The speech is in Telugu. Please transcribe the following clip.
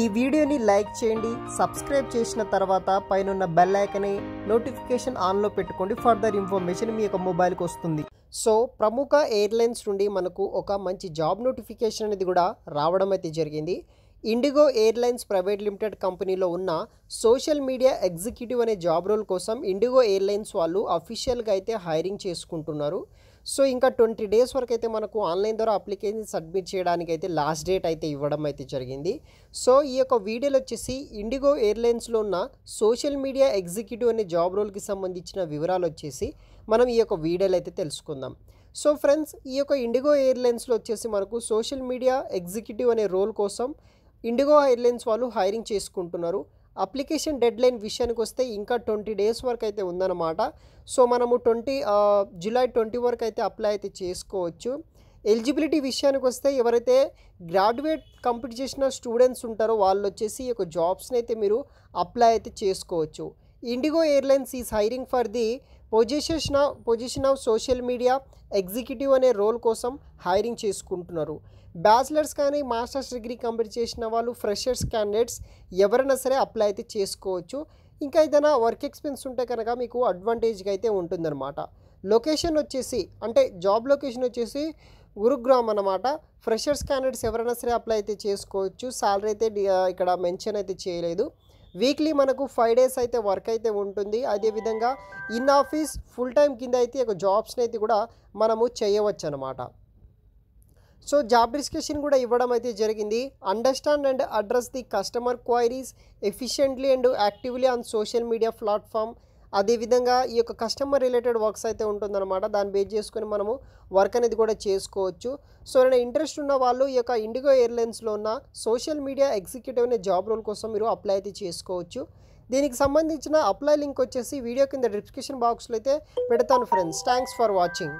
ఈ వీడియోని లైక్ చేయండి సబ్స్క్రైబ్ చేసిన తర్వాత పైన బెల్ ఐకన్ నోటిఫికేషన్ ఆన్లో పెట్టుకోండి ఫర్దర్ ఇన్ఫర్మేషన్ మీ యొక్క మొబైల్కి వస్తుంది సో ప్రముఖ ఎయిర్లైన్స్ నుండి మనకు ఒక మంచి జాబ్ నోటిఫికేషన్ అనేది కూడా రావడం అయితే జరిగింది ఇండిగో ఎయిర్లైన్స్ ప్రైవేట్ లిమిటెడ్ కంపెనీలో ఉన్న సోషల్ మీడియా ఎగ్జిక్యూటివ్ అనే జాబ్ రోల్ కోసం ఇండిగో ఎయిర్లైన్స్ వాళ్ళు అఫీషియల్గా అయితే హైరింగ్ చేసుకుంటున్నారు సో ఇంకా ట్వంటీ డేస్ వరకు అయితే మనకు ఆన్లైన్ ద్వారా అప్లికేషన్ సబ్మిట్ చేయడానికి అయితే లాస్ట్ డేట్ అయితే ఇవ్వడం అయితే జరిగింది సో ఈ యొక్క వీడియోలో వచ్చేసి ఇండిగో ఎయిర్లైన్స్లో ఉన్న సోషల్ మీడియా ఎగ్జిక్యూటివ్ అనే జాబ్ రోల్కి సంబంధించిన వివరాలు వచ్చేసి మనం ఈ యొక్క వీడియోలో అయితే తెలుసుకుందాం సో ఫ్రెండ్స్ ఈ యొక్క ఇండిగో ఎయిర్లైన్స్లో వచ్చేసి మనకు సోషల్ మీడియా ఎగ్జిక్యూటివ్ అనే రోల్ కోసం ఇండిగో ఎయిర్లైన్స్ వాళ్ళు హైరింగ్ చేసుకుంటున్నారు అప్లికేషన్ డెడ్లైన్ విషయానికి వస్తే ఇంకా ట్వంటీ డేస్ వరకు అయితే ఉందన్నమాట సో మనము ట్వంటీ జూలై ట్వంటీ వరకు అయితే అప్లై అయితే చేసుకోవచ్చు ఎలిజిబిలిటీ విషయానికి వస్తే ఎవరైతే గ్రాడ్యుయేట్ కంప్లీట్ చేసిన స్టూడెంట్స్ ఉంటారో వాళ్ళు వచ్చేసి ఈ యొక్క జాబ్స్ని అయితే మీరు అప్లై అయితే చేసుకోవచ్చు Indigo Airlines is hiring for the position position of social media executive అనే రోల్ కోసం హైరింగ్ చేసుకుంటున్నారు బ్యాచిలర్స్ కానీ మాస్టర్స్ డిగ్రీ కంప్లీట్ చేసిన వాళ్ళు ఫ్రెషర్స్ క్యాండిడేట్స్ ఎవరైనా సరే అప్లై అయితే చేసుకోవచ్చు ఇంకా ఏదైనా వర్క్ ఎక్స్పీరియన్స్ ఉంటే కనుక మీకు అడ్వాంటేజ్గా అయితే ఉంటుందన్నమాట లొకేషన్ వచ్చేసి అంటే జాబ్ లొకేషన్ వచ్చేసి గురుగ్రామ్ అనమాట ఫ్రెషర్స్ క్యాండిడేట్స్ ఎవరైనా సరే అప్లై అయితే చేసుకోవచ్చు శాలరీ అయితే ఇక్కడ మెన్షన్ అయితే చేయలేదు వీక్లీ మనకు ఫైవ్ డేస్ అయితే వర్క్ అయితే ఉంటుంది అదేవిధంగా ఇన్ ఆఫీస్ ఫుల్ టైం కింద అయితే ఒక జాబ్స్ని అయితే కూడా మనము చేయవచ్చు అనమాట సో జాబ్ డిస్క్రిప్షన్ కూడా ఇవ్వడం అయితే జరిగింది understand and address the customer queries efficiently and actively on social media platform అదేవిధంగా ఈ యొక్క కస్టమర్ రిలేటెడ్ వర్క్స్ అయితే ఉంటుందన్నమాట దాన్ని బేస్ చేసుకుని మనము వర్క్ అనేది కూడా చేసుకోవచ్చు సో ఏమైనా ఇంట్రెస్ట్ ఉన్న వాళ్ళు ఈ యొక్క ఇండిగో ఎయిర్లైన్స్లో ఉన్న సోషల్ మీడియా ఎగ్జిక్యూటివ్ అనే జాబ్ రోల్ కోసం మీరు అప్లై అయితే చేసుకోవచ్చు దీనికి సంబంధించిన అప్లై లింక్ వచ్చేసి వీడియో కింద డిస్క్రిప్షన్ బాక్స్లో అయితే పెడతాను ఫ్రెండ్స్ థ్యాంక్స్ ఫర్ వాచింగ్